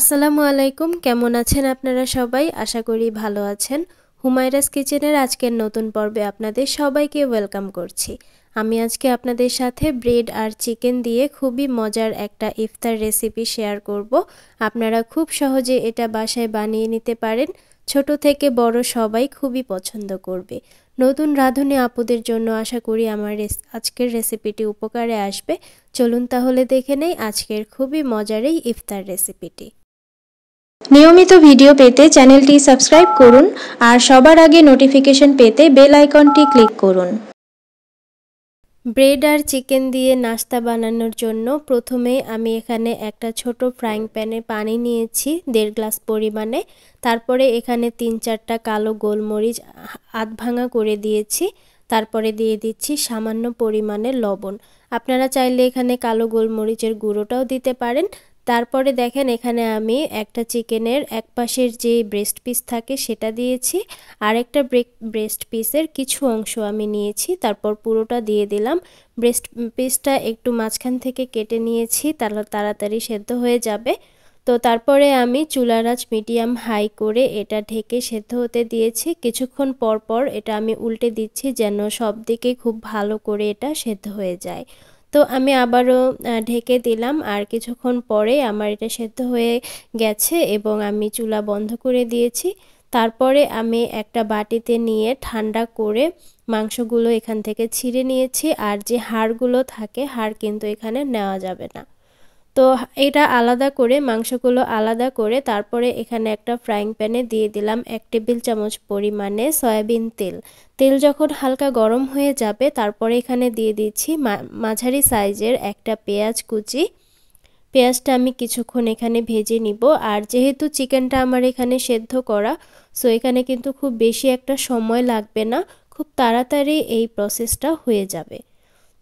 আসসালামু আলাইকুম কেমন আছেন আপনারা সবাই আশা করি ভালো আছেন হুমায়রাস কিচেনের আজকের নতুন পর্বে আপনাদের সবাইকে ওয়েলকাম করছি আমি আজকে আপনাদের সাথে ব্রেড আর চিকেন দিয়ে খুবই মজার একটা ইফতার রেসিপি শেয়ার করব আপনারা খুব সহজে এটা বাসায় বানিয়ে নিতে পারেন ছোট থেকে বড় সবাই খুবই পছন্দ করবে নতুন রাঁধুনি আপুদের জন্য আশা করি আমার আজকের রেসিপিটি উপকারে আসবে চলুন তাহলে দেখে নেই আজকের খুবই মজার এই ইফতার রেসিপিটি নিয়মিত ভিডিও পেতে চ্যানেলটি সাবস্ক্রাইব করুন আর সবার আগে নোটিফিকেশন পেতে বেল আইকনটি ক্লিক করুন ব্রেড আর চিকেন দিয়ে নাস্তা বানানোর জন্য প্রথমে আমি এখানে একটা ছোট ফ্রাইং প্যানে পানি নিয়েছি দেড় গ্লাস পরিমাণে তারপরে এখানে তিন চারটা কালো গোলমরিচ আধ ভাঙা করে দিয়েছি তারপরে দিয়ে দিচ্ছি সামান্য পরিমাণে লবণ আপনারা চাইলে এখানে কালো গোলমরিচের গুঁড়োটাও দিতে পারেন তারপরে দেখেন এখানে আমি একটা চিকেনের এক পাশের যে ব্রেস্ট পিস থাকে সেটা দিয়েছি আর একটা ব্রেক ব্রেস্ট পিসের কিছু অংশ আমি নিয়েছি তারপর পুরোটা দিয়ে দিলাম ব্রেস্ট পিসটা একটু মাঝখান থেকে কেটে নিয়েছি তাহলে তাড়াতাড়ি সেদ্ধ হয়ে যাবে তো তারপরে আমি চুলারাজ মিডিয়াম হাই করে এটা ঢেকে সেদ্ধ হতে দিয়েছি কিছুক্ষণ পর পর এটা আমি উল্টে দিচ্ছি যেন সব দিকে খুব ভালো করে এটা সেদ্ধ হয়ে যায় তো আমি আবারও ঢেকে দিলাম আর কিছুক্ষণ পরে আমার এটা সেদ্ধ হয়ে গেছে এবং আমি চুলা বন্ধ করে দিয়েছি তারপরে আমি একটা বাটিতে নিয়ে ঠান্ডা করে মাংসগুলো এখান থেকে ছিঁড়ে নিয়েছি আর যে হাড়গুলো থাকে হাড় কিন্তু এখানে নেওয়া যাবে না তো এটা আলাদা করে মাংসগুলো আলাদা করে তারপরে এখানে একটা ফ্রাইং প্যানে দিয়ে দিলাম এক টেবিল চামচ পরিমাণে সয়াবিন তেল তেল যখন হালকা গরম হয়ে যাবে তারপরে এখানে দিয়ে দিচ্ছি মাঝারি সাইজের একটা পেঁয়াজ কুচি পেঁয়াজটা আমি কিছুক্ষণ এখানে ভেজে নিব আর যেহেতু চিকেনটা আমার এখানে সেদ্ধ করা সো এখানে কিন্তু খুব বেশি একটা সময় লাগবে না খুব তাড়াতাড়ি এই প্রসেসটা হয়ে যাবে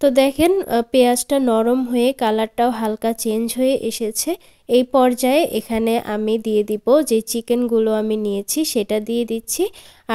তো দেখেন পেঁয়াজটা নরম হয়ে কালারটাও হালকা চেঞ্জ হয়ে এসেছে এই পর্যায়ে এখানে আমি দিয়ে দিব যে চিকেনগুলো আমি নিয়েছি সেটা দিয়ে দিচ্ছি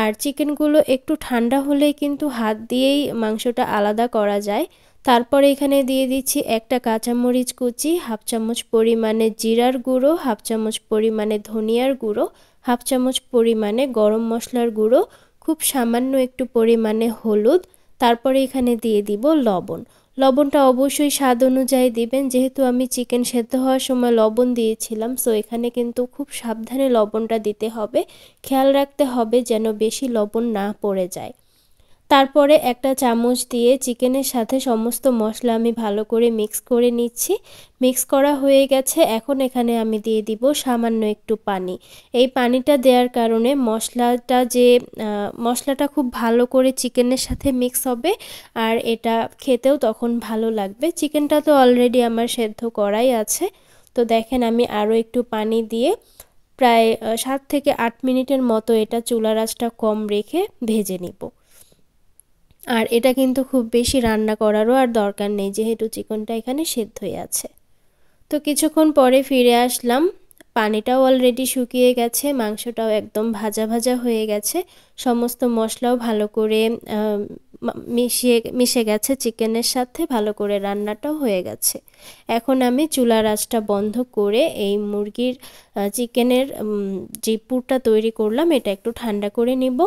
আর চিকেনগুলো একটু ঠান্ডা হলে কিন্তু হাত দিয়েই মাংসটা আলাদা করা যায় তারপরে এখানে দিয়ে দিচ্ছি একটা কাঁচামরিচ কুচি হাফ চামচ পরিমাণে জিরার গুঁড়ো হাফ চামচ পরিমাণে ধনিয়ার গুঁড়ো হাফ চামচ পরিমাণে গরম মশলার গুঁড়ো খুব সামান্য একটু পরিমাণে হলুদ তারপরে এখানে দিয়ে দিব লবণ লবণটা অবশ্যই স্বাদ অনুযায়ী দিবেন যেহেতু আমি চিকেন সেদ্ধ হওয়ার সময় লবণ দিয়েছিলাম সো এখানে কিন্তু খুব সাবধানে লবণটা দিতে হবে খেয়াল রাখতে হবে যেন বেশি লবণ না পড়ে যায় তারপরে একটা চামচ দিয়ে চিকেনের সাথে সমস্ত মশলা আমি ভালো করে মিক্স করে নিচ্ছি মিক্স করা হয়ে গেছে এখন এখানে আমি দিয়ে দিব সামান্য একটু পানি এই পানিটা দেওয়ার কারণে মশলাটা যে মশলাটা খুব ভালো করে চিকেনের সাথে মিক্স হবে আর এটা খেতেও তখন ভালো লাগবে চিকেনটা তো অলরেডি আমার সেদ্ধ করাই আছে তো দেখেন আমি আরও একটু পানি দিয়ে প্রায় সাত থেকে আট মিনিটের মতো এটা চুলার আঁচটা কম রেখে ভেজে নিব আর এটা কিন্তু খুব বেশি রান্না করারও আর দরকার নেই যেহেতু চিকনটা এখানে সেদ্ধই আছে তো কিছুক্ষণ পরে ফিরে আসলাম পানিটাও অলরেডি শুকিয়ে গেছে মাংসটাও একদম ভাজা ভাজা হয়ে গেছে সমস্ত মশলাও ভালো করে মিশিয়ে মিশে গেছে চিকেনের সাথে ভালো করে রান্নাটাও হয়ে গেছে এখন আমি চুলার রাজটা বন্ধ করে এই মুরগির চিকেনের যে পুরটা তৈরি করলাম এটা একটু ঠান্ডা করে নিব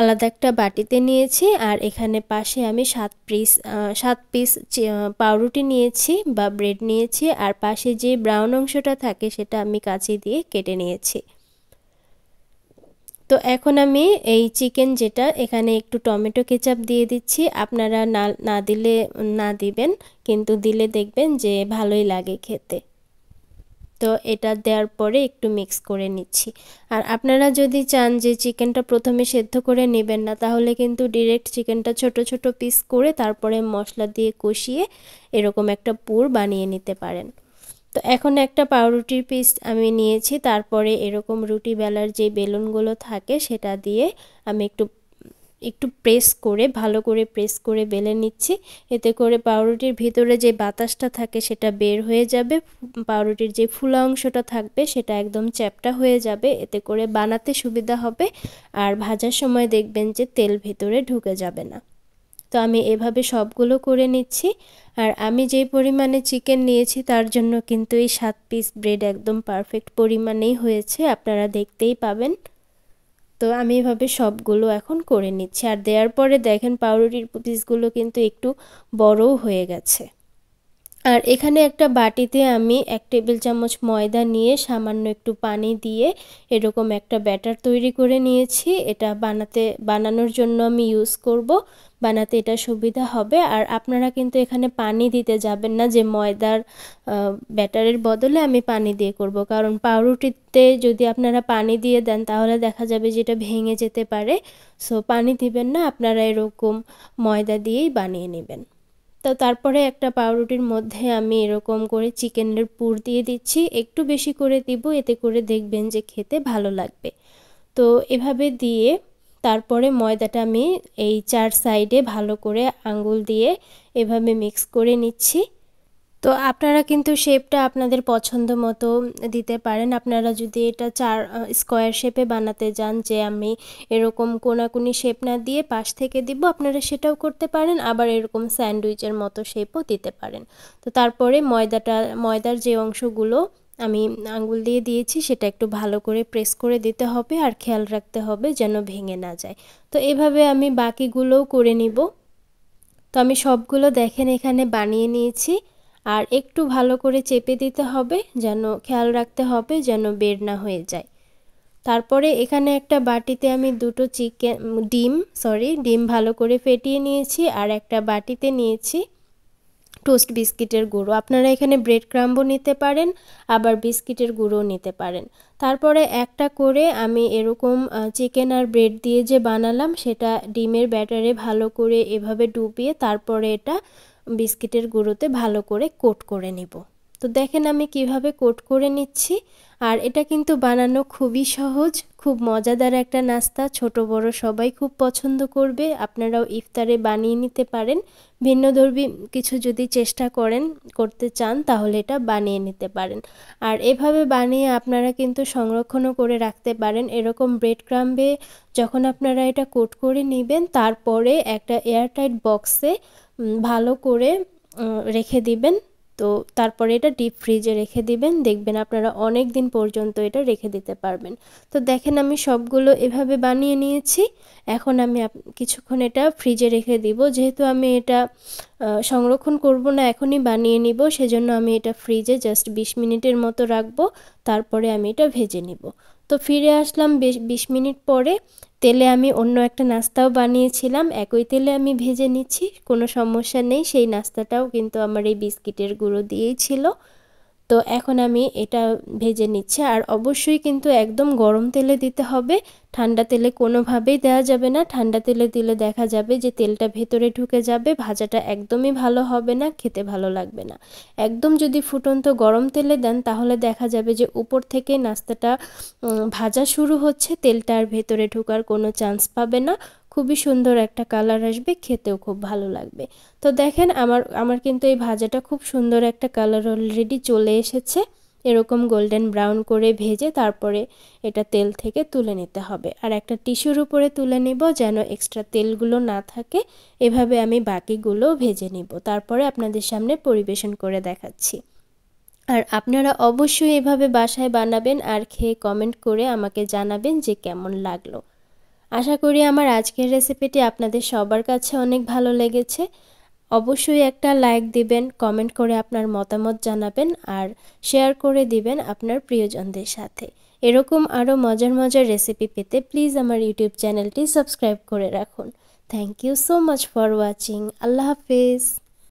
আলাদা একটা বাটিতে নিয়েছি আর এখানে পাশে আমি সাত পিস সাত পিস পাউরুটি নিয়েছি বা ব্রেড নিয়েছি আর পাশে যে ব্রাউন অংশটা থাকে সেটা আমি কাঁচি দিয়ে কেটে নিয়েছি তো এখন আমি এই চিকেন যেটা এখানে একটু টমেটো কেচাপ দিয়ে দিচ্ছি আপনারা না না দিলে না দিবেন কিন্তু দিলে দেখবেন যে ভালোই লাগে খেতে তো এটা দেওয়ার পরে একটু মিক্স করে নিচ্ছি আর আপনারা যদি চান যে চিকেনটা প্রথমে সেদ্ধ করে নেবেন না তাহলে কিন্তু ডিরেক্ট চিকেনটা ছোট ছোট পিস করে তারপরে মশলা দিয়ে কষিয়ে এরকম একটা পুর বানিয়ে নিতে পারেন তো এখন একটা পাউরুটির পিস আমি নিয়েছি তারপরে এরকম রুটি বেলার যে বেলুনগুলো থাকে সেটা দিয়ে আমি একটু একটু প্রেস করে ভালো করে প্রেস করে বেলে নিচ্ছি এতে করে পাউরুটির ভিতরে যে বাতাসটা থাকে সেটা বের হয়ে যাবে পাউরুটির যে ফুলা অংশটা থাকবে সেটা একদম চ্যাপটা হয়ে যাবে এতে করে বানাতে সুবিধা হবে আর ভাজার সময় দেখবেন যে তেল ভেতরে ঢুকে যাবে না তো আমি এভাবে সবগুলো করে নিচ্ছি আর আমি যেই পরিমাণে চিকেন নিয়েছি তার জন্য কিন্তু এই সাত পিস ব্রেড একদম পারফেক্ট পরিমাণেই হয়েছে আপনারা দেখতেই পাবেন তো আমি এভাবে সবগুলো এখন করে নিচ্ছি আর দেওয়ার পরে দেখেন পাউরুটির পিসগুলো কিন্তু একটু বড়ও হয়ে গেছে আর এখানে একটা বাটিতে আমি এক টেবিল চামচ ময়দা নিয়ে সামান্য একটু পানি দিয়ে এরকম একটা ব্যাটার তৈরি করে নিয়েছি এটা বানাতে বানানোর জন্য আমি ইউজ করব বানাতে এটা সুবিধা হবে আর আপনারা কিন্তু এখানে পানি দিতে যাবেন না যে ময়দার ব্যাটারের বদলে আমি পানি দিয়ে করব কারণ পাউরুটিতে যদি আপনারা পানি দিয়ে দেন তাহলে দেখা যাবে যে এটা ভেঙে যেতে পারে সো পানি দিবেন না আপনারা এরকম ময়দা দিয়েই বানিয়ে নেবেন তো তারপরে একটা পাউরুটির মধ্যে আমি এরকম করে চিকেনের পুর দিয়ে দিচ্ছি একটু বেশি করে দিব এতে করে দেখবেন যে খেতে ভালো লাগবে তো এভাবে দিয়ে তারপরে ময়দাটা আমি এই চার সাইডে ভালো করে আঙ্গুল দিয়ে এভাবে মিক্স করে নিচ্ছি তো আপনারা কিন্তু শেপটা আপনাদের পছন্দ মতো দিতে পারেন আপনারা যদি এটা চার স্কোয়ার শেপে বানাতে যান যে আমি এরকম কোনাকুনি শেপ না দিয়ে পাশ থেকে দিব আপনারা সেটাও করতে পারেন আবার এরকম স্যান্ডউইচের মতো শেপও দিতে পারেন তো তারপরে ময়দাটা ময়দার যে অংশগুলো আমি আঙ্গুল দিয়ে দিয়েছি সেটা একটু ভালো করে প্রেস করে দিতে হবে আর খেয়াল রাখতে হবে যেন ভেঙে না যায় তো এভাবে আমি বাকিগুলোও করে নিব তো আমি সবগুলো দেখেন এখানে বানিয়ে নিয়েছি আর একটু ভালো করে চেপে দিতে হবে যেন খেয়াল রাখতে হবে যেন বের না হয়ে যায় তারপরে এখানে একটা বাটিতে আমি দুটো চিকেন ডিম সরি ডিম ভালো করে ফেটিয়ে নিয়েছি আর একটা বাটিতে নিয়েছি টোস্ট বিস্কিটের গুঁড়ো আপনারা এখানে ব্রেড ক্রাম্বও নিতে পারেন আবার বিস্কিটের গুঁড়োও নিতে পারেন তারপরে একটা করে আমি এরকম চিকেন আর ব্রেড দিয়ে যে বানালাম সেটা ডিমের ব্যাটারে ভালো করে এভাবে ডুবিয়ে তারপরে এটা বিস্কিটের গুঁড়োতে ভালো করে কোট করে নেব তো দেখেন আমি কিভাবে কোট করে নিচ্ছি আর এটা কিন্তু বানানো খুবই সহজ খুব মজাদার একটা নাস্তা ছোট বড় সবাই খুব পছন্দ করবে আপনারাও ইফতারে বানিয়ে নিতে পারেন ভিন্নধর্মী কিছু যদি চেষ্টা করেন করতে চান তাহলে এটা বানিয়ে নিতে পারেন আর এভাবে বানিয়ে আপনারা কিন্তু সংরক্ষণও করে রাখতে পারেন এরকম ব্রেড ক্রাম্বে যখন আপনারা এটা কোট করে নেবেন তারপরে একটা এয়ারটাইট বক্সে ভালো করে রেখে দিবেন তো তারপরে এটা ডিপ ফ্রিজে রেখে দিবেন দেখবেন আপনারা অনেক দিন পর্যন্ত এটা রেখে দিতে পারবেন তো দেখেন আমি সবগুলো এভাবে বানিয়ে নিয়েছি এখন আমি কিছুক্ষণ এটা ফ্রিজে রেখে দিব যেহেতু আমি এটা সংরক্ষণ করব না এখনই বানিয়ে নিব সেজন্য আমি এটা ফ্রিজে জাস্ট ২০ মিনিটের মতো রাখবো তারপরে আমি এটা ভেজে নিব তো ফিরে আসলাম বেশ বিশ মিনিট পরে তেলে আমি অন্য একটা নাস্তাও বানিয়েছিলাম একই তেলে আমি ভেজে নিচ্ছি কোনো সমস্যা নেই সেই নাস্তাটাও কিন্তু আমার এই বিস্কিটের গুঁড়ো দিয়েই ছিল তো এখন আমি এটা ভেজে নিচ্ছি আর অবশ্যই কিন্তু একদম গরম তেলে দিতে হবে ঠান্ডা তেলে কোনোভাবেই দেওয়া যাবে না ঠান্ডা তেলে দিলে দেখা যাবে যে তেলটা ভেতরে ঢুকে যাবে ভাজাটা একদমই ভালো হবে না খেতে ভালো লাগবে না একদম যদি ফুটন্ত গরম তেলে দেন তাহলে দেখা যাবে যে উপর থেকে নাস্তাটা ভাজা শুরু হচ্ছে তেলটা আর ভেতরে ঢোকার কোনো চান্স পাবে না খুবই সুন্দর একটা কালার আসবে খেতেও খুব ভালো লাগবে তো দেখেন আমার আমার কিন্তু এই ভাজাটা খুব সুন্দর একটা কালার অলরেডি চলে এসেছে এরকম গোল্ডেন ব্রাউন করে ভেজে তারপরে এটা তেল থেকে তুলে নিতে হবে আর একটা টিস্যুর উপরে তুলে নিব যেন এক্সট্রা তেলগুলো না থাকে এভাবে আমি বাকিগুলো ভেজে নিব তারপরে আপনাদের সামনে পরিবেশন করে দেখাচ্ছি আর আপনারা অবশ্যই এভাবে বাসায় বানাবেন আর খেয়ে কমেন্ট করে আমাকে জানাবেন যে কেমন লাগলো আশা করি আমার আজকের রেসিপিটি আপনাদের সবার কাছে অনেক ভালো লেগেছে অবশ্যই একটা লাইক দিবেন কমেন্ট করে আপনার মতামত জানাবেন আর শেয়ার করে দিবেন আপনার প্রিয়জনদের সাথে এরকম আরও মজার মজার রেসিপি পেতে প্লিজ আমার ইউটিউব চ্যানেলটি সাবস্ক্রাইব করে রাখুন thank you so much for watching আল্লাহ হাফিজ